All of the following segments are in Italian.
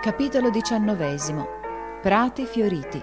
Capitolo XIX Prati fioriti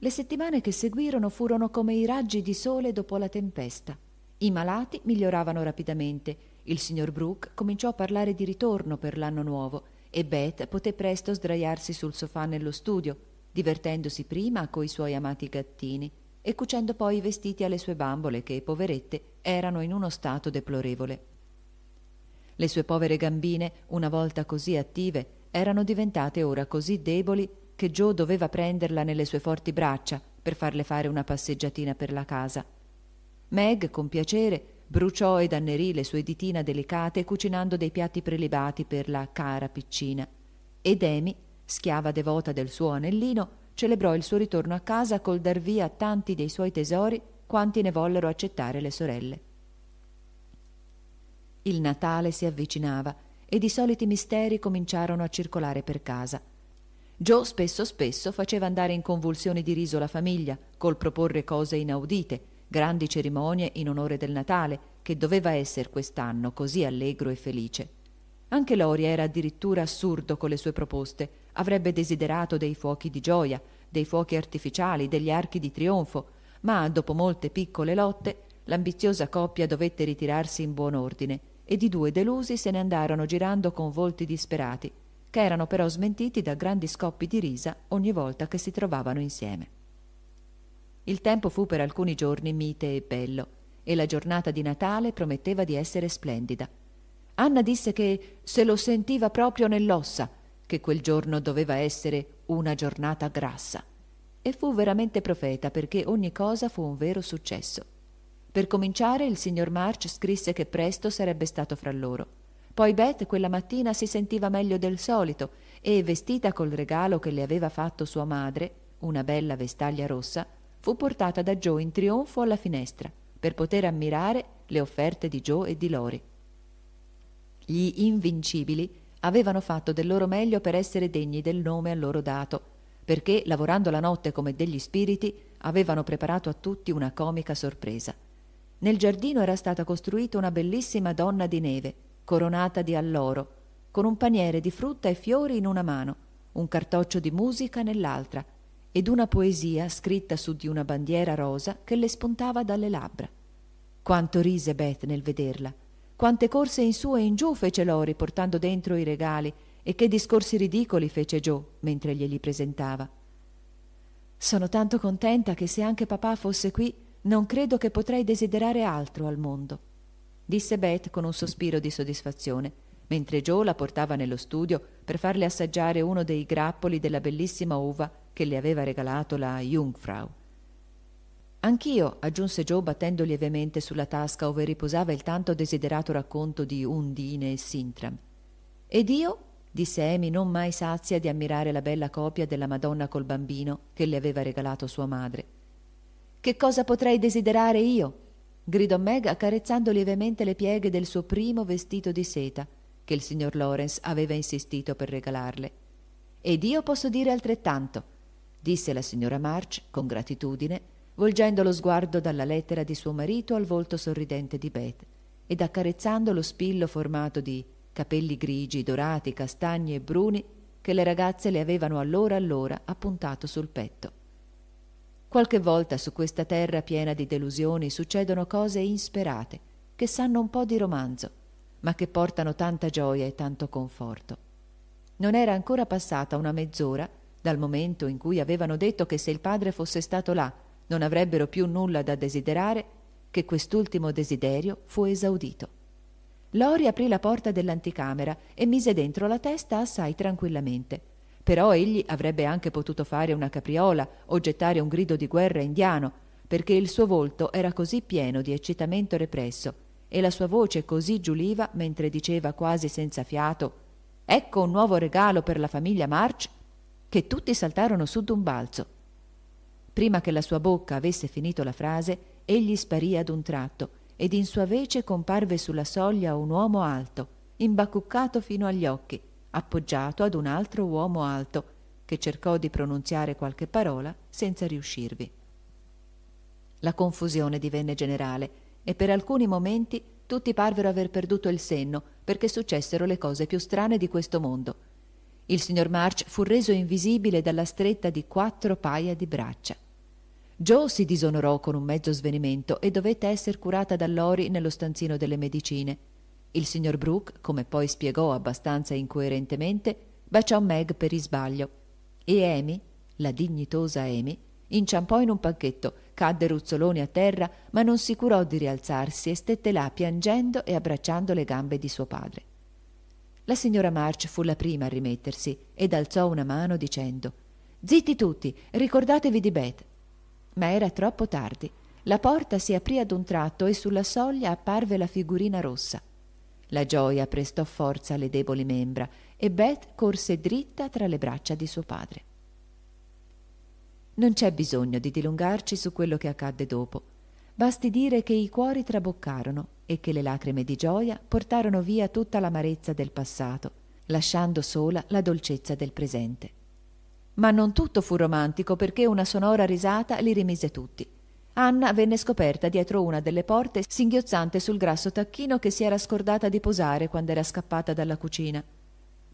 Le settimane che seguirono furono come i raggi di sole dopo la tempesta. I malati miglioravano rapidamente. Il signor Brooke cominciò a parlare di ritorno per l'anno nuovo e Beth poté presto sdraiarsi sul sofà nello studio, divertendosi prima coi suoi amati gattini e cucendo poi i vestiti alle sue bambole che, poverette, erano in uno stato deplorevole. Le sue povere gambine, una volta così attive, erano diventate ora così deboli che Joe doveva prenderla nelle sue forti braccia per farle fare una passeggiatina per la casa. Meg, con piacere, bruciò ed annerì le sue ditina delicate cucinando dei piatti prelibati per la cara piccina. Ed Amy, schiava devota del suo anellino, celebrò il suo ritorno a casa col dar via tanti dei suoi tesori quanti ne vollero accettare le sorelle. Il Natale si avvicinava ed i soliti misteri cominciarono a circolare per casa. Joe spesso spesso faceva andare in convulsioni di riso la famiglia col proporre cose inaudite, grandi cerimonie in onore del Natale, che doveva essere quest'anno così allegro e felice. Anche Lori era addirittura assurdo con le sue proposte, avrebbe desiderato dei fuochi di gioia, dei fuochi artificiali, degli archi di trionfo, ma dopo molte piccole lotte l'ambiziosa coppia dovette ritirarsi in buon ordine ed i due delusi se ne andarono girando con volti disperati, che erano però smentiti da grandi scoppi di risa ogni volta che si trovavano insieme. Il tempo fu per alcuni giorni mite e bello, e la giornata di Natale prometteva di essere splendida. Anna disse che se lo sentiva proprio nell'ossa, che quel giorno doveva essere una giornata grassa. E fu veramente profeta perché ogni cosa fu un vero successo. Per cominciare, il signor March scrisse che presto sarebbe stato fra loro. Poi Beth quella mattina si sentiva meglio del solito e, vestita col regalo che le aveva fatto sua madre, una bella vestaglia rossa, fu portata da Joe in trionfo alla finestra per poter ammirare le offerte di Joe e di Lori. Gli invincibili avevano fatto del loro meglio per essere degni del nome a loro dato perché, lavorando la notte come degli spiriti, avevano preparato a tutti una comica sorpresa. Nel giardino era stata costruita una bellissima donna di neve, coronata di alloro, con un paniere di frutta e fiori in una mano, un cartoccio di musica nell'altra, ed una poesia scritta su di una bandiera rosa che le spuntava dalle labbra. Quanto rise Beth nel vederla, quante corse in su e in giù fece Lori portando dentro i regali e che discorsi ridicoli fece Joe mentre glieli presentava. Sono tanto contenta che se anche papà fosse qui, non credo che potrei desiderare altro al mondo, disse Beth con un sospiro di soddisfazione, mentre Joe la portava nello studio per farle assaggiare uno dei grappoli della bellissima uva che le aveva regalato la Jungfrau. Anch'io, aggiunse Joe battendo lievemente sulla tasca ove riposava il tanto desiderato racconto di Undine e Sintram. Ed io disse Amy non mai sazia di ammirare la bella copia della Madonna col bambino che le aveva regalato sua madre. Che cosa potrei desiderare io? gridò Meg accarezzando lievemente le pieghe del suo primo vestito di seta che il signor Lawrence aveva insistito per regalarle. Ed io posso dire altrettanto, disse la signora March con gratitudine, volgendo lo sguardo dalla lettera di suo marito al volto sorridente di Beth ed accarezzando lo spillo formato di capelli grigi, dorati, castagni e bruni che le ragazze le avevano allora allora appuntato sul petto. Qualche volta su questa terra piena di delusioni succedono cose insperate, che sanno un po' di romanzo, ma che portano tanta gioia e tanto conforto. Non era ancora passata una mezz'ora dal momento in cui avevano detto che se il padre fosse stato là non avrebbero più nulla da desiderare, che quest'ultimo desiderio fu esaudito. Lori aprì la porta dell'anticamera e mise dentro la testa assai tranquillamente. Però egli avrebbe anche potuto fare una capriola o gettare un grido di guerra indiano, perché il suo volto era così pieno di eccitamento represso e la sua voce così giuliva mentre diceva quasi senza fiato Ecco un nuovo regalo per la famiglia March, che tutti saltarono su d'un balzo. Prima che la sua bocca avesse finito la frase, egli sparì ad un tratto ed in sua vece comparve sulla soglia un uomo alto, imbacuccato fino agli occhi, appoggiato ad un altro uomo alto, che cercò di pronunziare qualche parola senza riuscirvi. La confusione divenne generale e per alcuni momenti tutti parvero aver perduto il senno perché successero le cose più strane di questo mondo. Il signor March fu reso invisibile dalla stretta di quattro paia di braccia. Joe si disonorò con un mezzo svenimento e dovette esser curata da Lori nello stanzino delle medicine. Il signor Brooke, come poi spiegò abbastanza incoerentemente, baciò Meg per isbaglio. E Amy, la dignitosa Amy, inciampò in un pacchetto, cadde ruzzoloni a terra, ma non si curò di rialzarsi e stette là piangendo e abbracciando le gambe di suo padre. La signora March fu la prima a rimettersi ed alzò una mano dicendo Zitti tutti, ricordatevi di Beth. Ma era troppo tardi. La porta si aprì ad un tratto e sulla soglia apparve la figurina rossa. La gioia prestò forza alle deboli membra e Beth corse dritta tra le braccia di suo padre. Non c'è bisogno di dilungarci su quello che accadde dopo. Basti dire che i cuori traboccarono e che le lacrime di gioia portarono via tutta l'amarezza del passato, lasciando sola la dolcezza del presente. Ma non tutto fu romantico perché una sonora risata li rimise tutti. Anna venne scoperta dietro una delle porte, singhiozzante sul grasso tacchino che si era scordata di posare quando era scappata dalla cucina.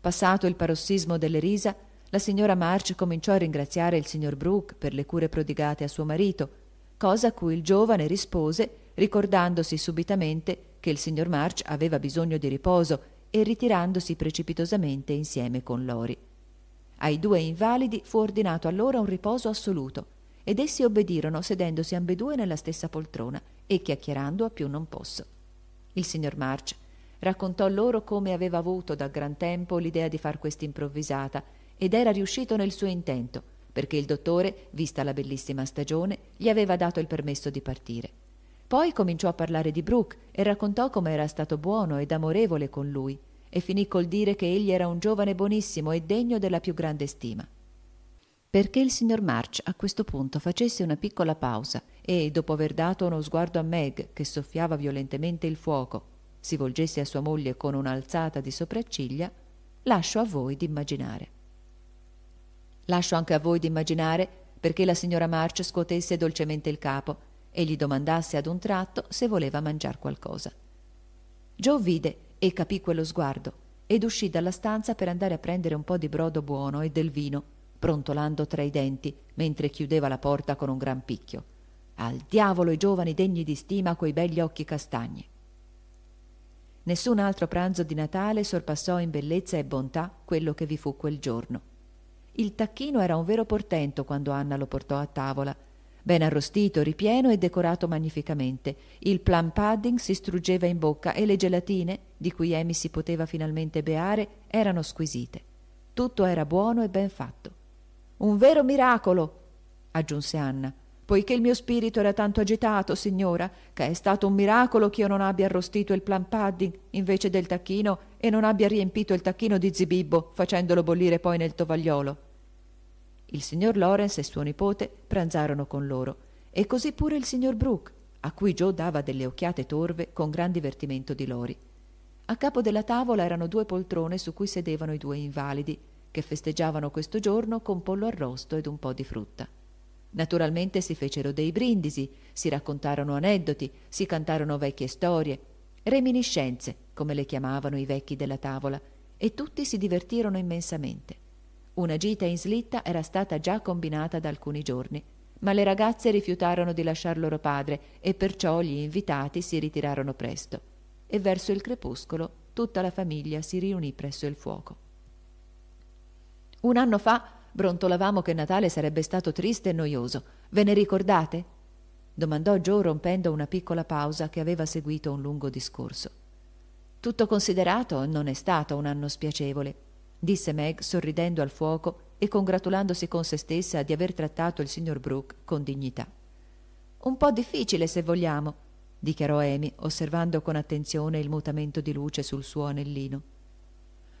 Passato il parossismo delle risa, la signora March cominciò a ringraziare il signor Brooke per le cure prodigate a suo marito, cosa a cui il giovane rispose ricordandosi subitamente che il signor March aveva bisogno di riposo e ritirandosi precipitosamente insieme con Lori. Ai due invalidi fu ordinato allora un riposo assoluto, ed essi obbedirono sedendosi ambedue nella stessa poltrona e chiacchierando a più non posso. Il signor March raccontò loro come aveva avuto da gran tempo l'idea di far questa improvvisata ed era riuscito nel suo intento, perché il dottore, vista la bellissima stagione, gli aveva dato il permesso di partire. Poi cominciò a parlare di Brooke e raccontò come era stato buono ed amorevole con lui e finì col dire che egli era un giovane buonissimo e degno della più grande stima. Perché il signor March a questo punto facesse una piccola pausa e, dopo aver dato uno sguardo a Meg, che soffiava violentemente il fuoco, si volgesse a sua moglie con un'alzata di sopracciglia, lascio a voi d'immaginare. Lascio anche a voi d'immaginare perché la signora March scuotesse dolcemente il capo e gli domandasse ad un tratto se voleva mangiar qualcosa. Joe vide e capì quello sguardo ed uscì dalla stanza per andare a prendere un po' di brodo buono e del vino, brontolando tra i denti mentre chiudeva la porta con un gran picchio. Al diavolo i giovani degni di stima coi begli occhi castagni. Nessun altro pranzo di Natale sorpassò in bellezza e bontà quello che vi fu quel giorno. Il tacchino era un vero portento quando Anna lo portò a tavola ben arrostito, ripieno e decorato magnificamente. Il plum pudding si struggeva in bocca e le gelatine, di cui Amy si poteva finalmente beare, erano squisite. Tutto era buono e ben fatto. Un vero miracolo, aggiunse Anna, poiché il mio spirito era tanto agitato, signora, che è stato un miracolo che io non abbia arrostito il plum pudding invece del tacchino e non abbia riempito il tacchino di zibibbo facendolo bollire poi nel tovagliolo. Il signor Lawrence e suo nipote pranzarono con loro, e così pure il signor Brooke, a cui Joe dava delle occhiate torve con gran divertimento di Lori. A capo della tavola erano due poltrone su cui sedevano i due invalidi, che festeggiavano questo giorno con pollo arrosto ed un po' di frutta. Naturalmente si fecero dei brindisi, si raccontarono aneddoti, si cantarono vecchie storie, reminiscenze, come le chiamavano i vecchi della tavola, e tutti si divertirono immensamente. Una gita in slitta era stata già combinata da alcuni giorni, ma le ragazze rifiutarono di lasciar loro padre e perciò gli invitati si ritirarono presto e verso il crepuscolo tutta la famiglia si riunì presso il fuoco. Un anno fa brontolavamo che Natale sarebbe stato triste e noioso. Ve ne ricordate? domandò Joe rompendo una piccola pausa che aveva seguito un lungo discorso. Tutto considerato non è stato un anno spiacevole disse Meg sorridendo al fuoco e congratulandosi con se stessa di aver trattato il signor Brooke con dignità. Un po' difficile, se vogliamo, dichiarò Amy, osservando con attenzione il mutamento di luce sul suo anellino.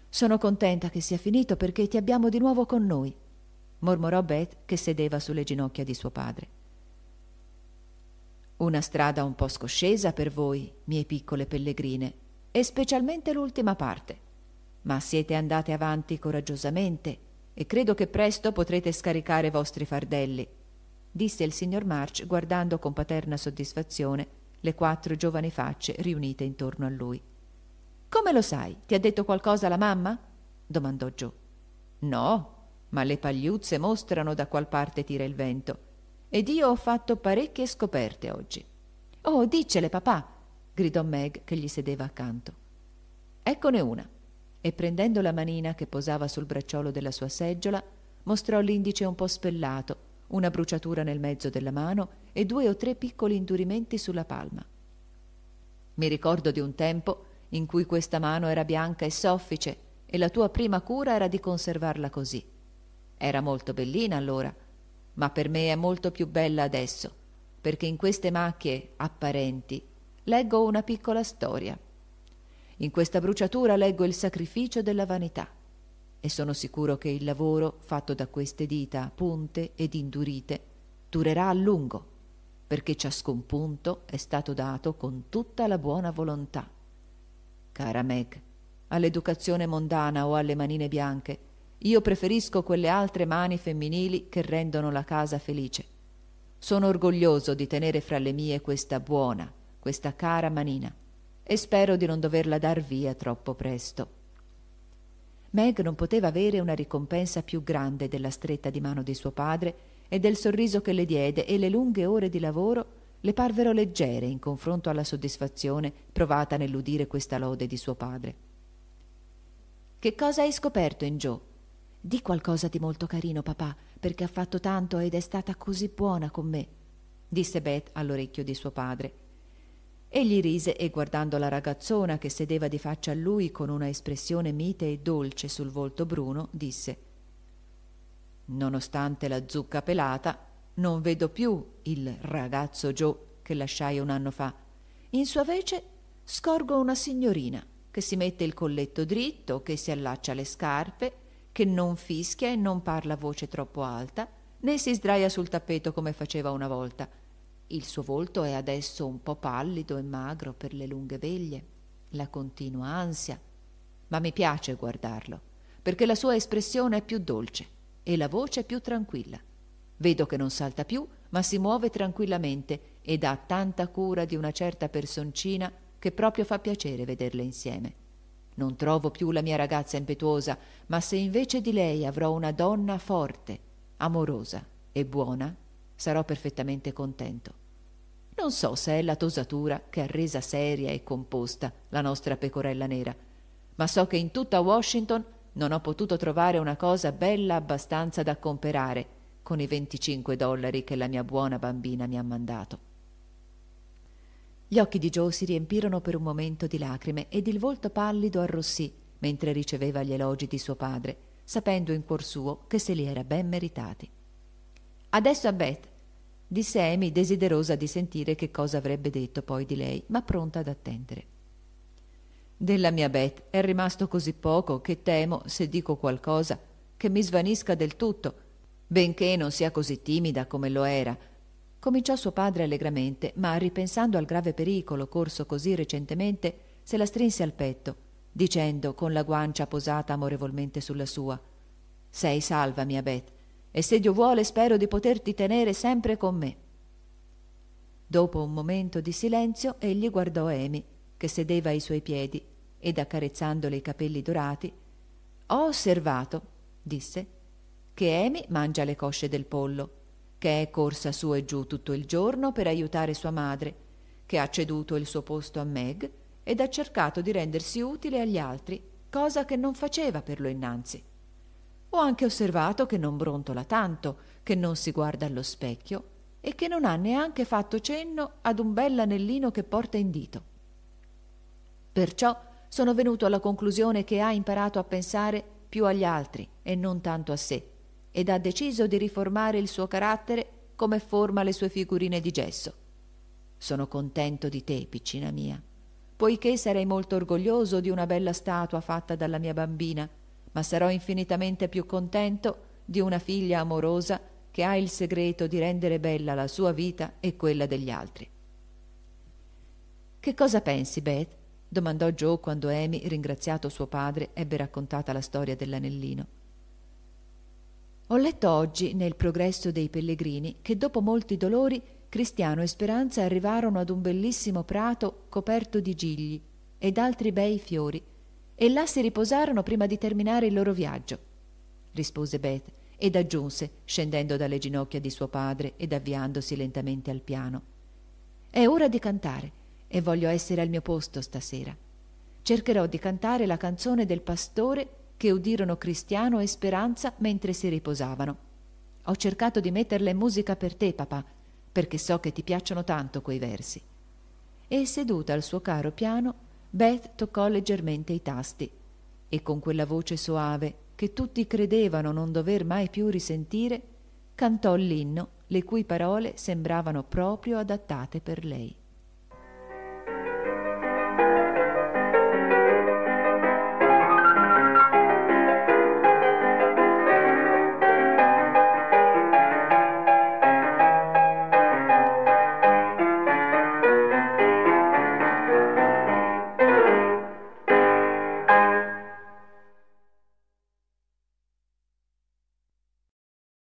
Sono contenta che sia finito perché ti abbiamo di nuovo con noi, mormorò Beth che sedeva sulle ginocchia di suo padre. Una strada un po' scoscesa per voi, mie piccole pellegrine, e specialmente l'ultima parte ma siete andate avanti coraggiosamente e credo che presto potrete scaricare i vostri fardelli, disse il signor March guardando con paterna soddisfazione le quattro giovani facce riunite intorno a lui. Come lo sai? Ti ha detto qualcosa la mamma? domandò Joe. No, ma le pagliuzze mostrano da qual parte tira il vento. Ed io ho fatto parecchie scoperte oggi. Oh, diccele, papà! gridò Meg che gli sedeva accanto. Eccone una e prendendo la manina che posava sul bracciolo della sua seggiola, mostrò l'indice un po' spellato, una bruciatura nel mezzo della mano e due o tre piccoli indurimenti sulla palma. Mi ricordo di un tempo in cui questa mano era bianca e soffice e la tua prima cura era di conservarla così. Era molto bellina allora, ma per me è molto più bella adesso, perché in queste macchie apparenti leggo una piccola storia. In questa bruciatura leggo il sacrificio della vanità e sono sicuro che il lavoro fatto da queste dita punte ed indurite durerà a lungo, perché ciascun punto è stato dato con tutta la buona volontà. Cara Meg, all'educazione mondana o alle manine bianche, io preferisco quelle altre mani femminili che rendono la casa felice. Sono orgoglioso di tenere fra le mie questa buona, questa cara manina e spero di non doverla dar via troppo presto. Meg non poteva avere una ricompensa più grande della stretta di mano di suo padre e del sorriso che le diede e le lunghe ore di lavoro le parvero leggere in confronto alla soddisfazione provata nell'udire questa lode di suo padre. Che cosa hai scoperto in Joe? Di qualcosa di molto carino, papà, perché ha fatto tanto ed è stata così buona con me, disse Beth all'orecchio di suo padre Egli rise e guardando la ragazzona che sedeva di faccia a lui con una espressione mite e dolce sul volto bruno, disse Nonostante la zucca pelata, non vedo più il ragazzo Joe che lasciai un anno fa. In sua vece scorgo una signorina che si mette il colletto dritto, che si allaccia le scarpe, che non fischia e non parla a voce troppo alta, né si sdraia sul tappeto come faceva una volta il suo volto è adesso un po' pallido e magro per le lunghe veglie, la continua ansia, ma mi piace guardarlo, perché la sua espressione è più dolce e la voce è più tranquilla. Vedo che non salta più, ma si muove tranquillamente ed ha tanta cura di una certa personcina che proprio fa piacere vederle insieme. Non trovo più la mia ragazza impetuosa, ma se invece di lei avrò una donna forte, amorosa e buona, sarò perfettamente contento. Non so se è la tosatura che ha resa seria e composta la nostra pecorella nera, ma so che in tutta Washington non ho potuto trovare una cosa bella abbastanza da comperare con i 25 dollari che la mia buona bambina mi ha mandato. Gli occhi di Joe si riempirono per un momento di lacrime ed il volto pallido arrossì mentre riceveva gli elogi di suo padre, sapendo in cuor suo che se li era ben meritati. Adesso a Beth disse Amy desiderosa di sentire che cosa avrebbe detto poi di lei, ma pronta ad attendere. Della mia Beth è rimasto così poco che temo, se dico qualcosa, che mi svanisca del tutto, benché non sia così timida come lo era. Cominciò suo padre allegramente, ma ripensando al grave pericolo corso così recentemente, se la strinse al petto, dicendo con la guancia posata amorevolmente sulla sua Sei salva, mia Beth, e se Dio vuole spero di poterti tenere sempre con me. Dopo un momento di silenzio egli guardò Emi, che sedeva ai suoi piedi, ed accarezzandole i capelli dorati, ho osservato, disse, che Emi mangia le cosce del pollo, che è corsa su e giù tutto il giorno per aiutare sua madre, che ha ceduto il suo posto a Meg ed ha cercato di rendersi utile agli altri, cosa che non faceva per lo innanzi. Ho anche osservato che non brontola tanto, che non si guarda allo specchio e che non ha neanche fatto cenno ad un bell'anellino che porta in dito. Perciò sono venuto alla conclusione che ha imparato a pensare più agli altri e non tanto a sé, ed ha deciso di riformare il suo carattere come forma le sue figurine di gesso. Sono contento di te, piccina mia, poiché sarei molto orgoglioso di una bella statua fatta dalla mia bambina, ma sarò infinitamente più contento di una figlia amorosa che ha il segreto di rendere bella la sua vita e quella degli altri. Che cosa pensi, Beth? domandò Joe quando Amy, ringraziato suo padre, ebbe raccontata la storia dell'anellino. Ho letto oggi nel Progresso dei Pellegrini che dopo molti dolori Cristiano e Speranza arrivarono ad un bellissimo prato coperto di gigli ed altri bei fiori e là si riposarono prima di terminare il loro viaggio. Rispose Beth ed aggiunse, scendendo dalle ginocchia di suo padre ed avviandosi lentamente al piano. È ora di cantare e voglio essere al mio posto stasera. Cercherò di cantare la canzone del pastore che udirono Cristiano e Speranza mentre si riposavano. Ho cercato di metterla in musica per te, papà, perché so che ti piacciono tanto quei versi. E seduta al suo caro piano, Beth toccò leggermente i tasti e con quella voce soave che tutti credevano non dover mai più risentire, cantò l'inno le cui parole sembravano proprio adattate per lei.